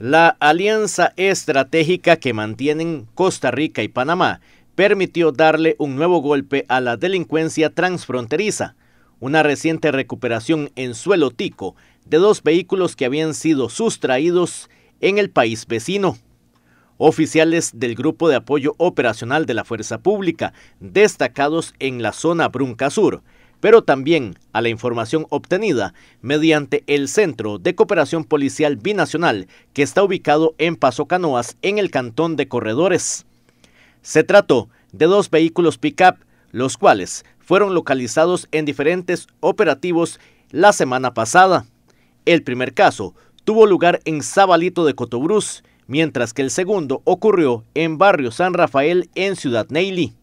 La alianza estratégica que mantienen Costa Rica y Panamá permitió darle un nuevo golpe a la delincuencia transfronteriza. Una reciente recuperación en suelo tico de dos vehículos que habían sido sustraídos en el país vecino. Oficiales del Grupo de Apoyo Operacional de la Fuerza Pública, destacados en la zona Brunca Sur, pero también a la información obtenida mediante el Centro de Cooperación Policial Binacional que está ubicado en Paso Canoas en el Cantón de Corredores. Se trató de dos vehículos pick-up, los cuales fueron localizados en diferentes operativos la semana pasada. El primer caso tuvo lugar en Zabalito de Cotobruz, mientras que el segundo ocurrió en Barrio San Rafael en Ciudad Neily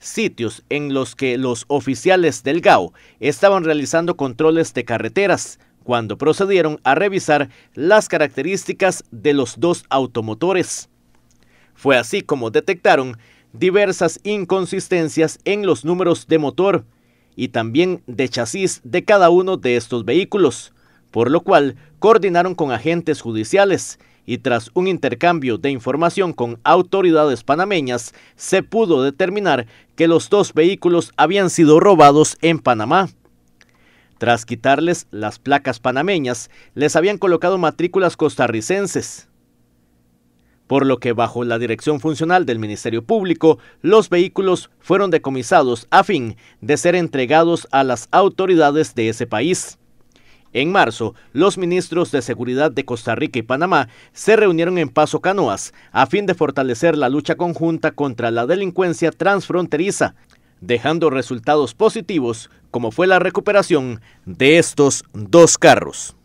sitios en los que los oficiales del GAO estaban realizando controles de carreteras cuando procedieron a revisar las características de los dos automotores. Fue así como detectaron diversas inconsistencias en los números de motor y también de chasis de cada uno de estos vehículos, por lo cual coordinaron con agentes judiciales y tras un intercambio de información con autoridades panameñas, se pudo determinar que los dos vehículos habían sido robados en Panamá. Tras quitarles las placas panameñas, les habían colocado matrículas costarricenses. Por lo que bajo la dirección funcional del Ministerio Público, los vehículos fueron decomisados a fin de ser entregados a las autoridades de ese país. En marzo, los ministros de Seguridad de Costa Rica y Panamá se reunieron en Paso Canoas a fin de fortalecer la lucha conjunta contra la delincuencia transfronteriza, dejando resultados positivos como fue la recuperación de estos dos carros.